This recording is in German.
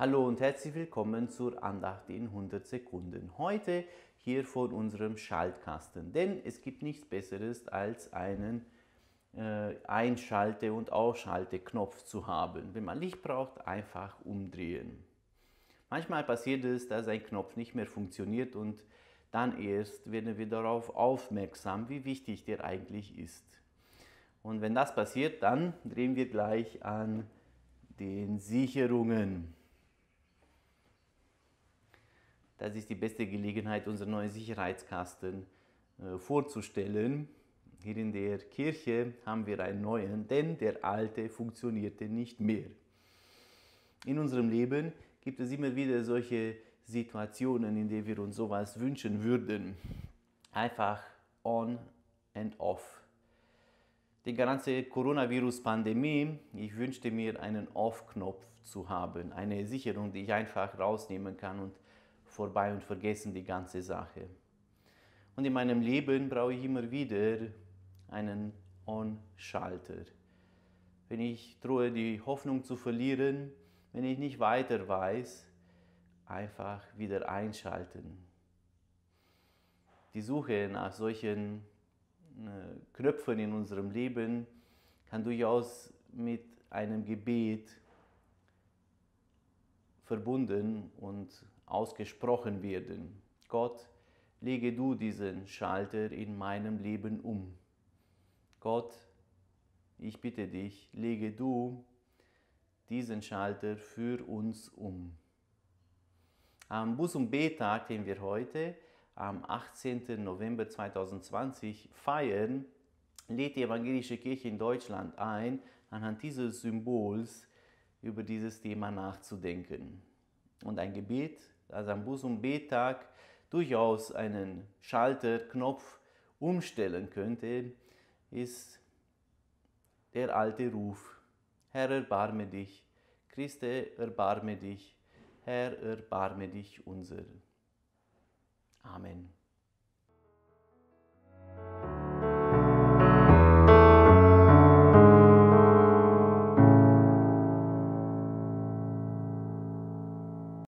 Hallo und herzlich willkommen zur Andacht in 100 Sekunden. Heute hier von unserem Schaltkasten, denn es gibt nichts Besseres als einen äh, Einschalte- und Ausschalteknopf zu haben. Wenn man Licht braucht, einfach umdrehen. Manchmal passiert es, dass ein Knopf nicht mehr funktioniert und dann erst werden wir darauf aufmerksam, wie wichtig der eigentlich ist. Und wenn das passiert, dann drehen wir gleich an den Sicherungen das ist die beste Gelegenheit, unseren neuen Sicherheitskasten äh, vorzustellen. Hier in der Kirche haben wir einen neuen, denn der alte funktionierte nicht mehr. In unserem Leben gibt es immer wieder solche Situationen, in denen wir uns sowas wünschen würden. Einfach on and off. Die ganze Coronavirus-Pandemie, ich wünschte mir einen Off-Knopf zu haben, eine Sicherung, die ich einfach rausnehmen kann und vorbei und vergessen die ganze Sache. Und in meinem Leben brauche ich immer wieder einen On-Schalter. Wenn ich drohe, die Hoffnung zu verlieren, wenn ich nicht weiter weiß, einfach wieder einschalten. Die Suche nach solchen äh, Knöpfen in unserem Leben kann durchaus mit einem Gebet verbunden und ausgesprochen werden. Gott, lege du diesen Schalter in meinem Leben um. Gott, ich bitte dich, lege du diesen Schalter für uns um. Am Bus- und B-Tag, den wir heute am 18. November 2020 feiern, lädt die Evangelische Kirche in Deutschland ein, anhand dieses Symbols über dieses Thema nachzudenken. Und ein Gebet also am Busum B-Tag, durchaus einen Schalterknopf umstellen könnte, ist der alte Ruf. Herr, erbarme dich. Christe, erbarme dich. Herr, erbarme dich unser. Amen.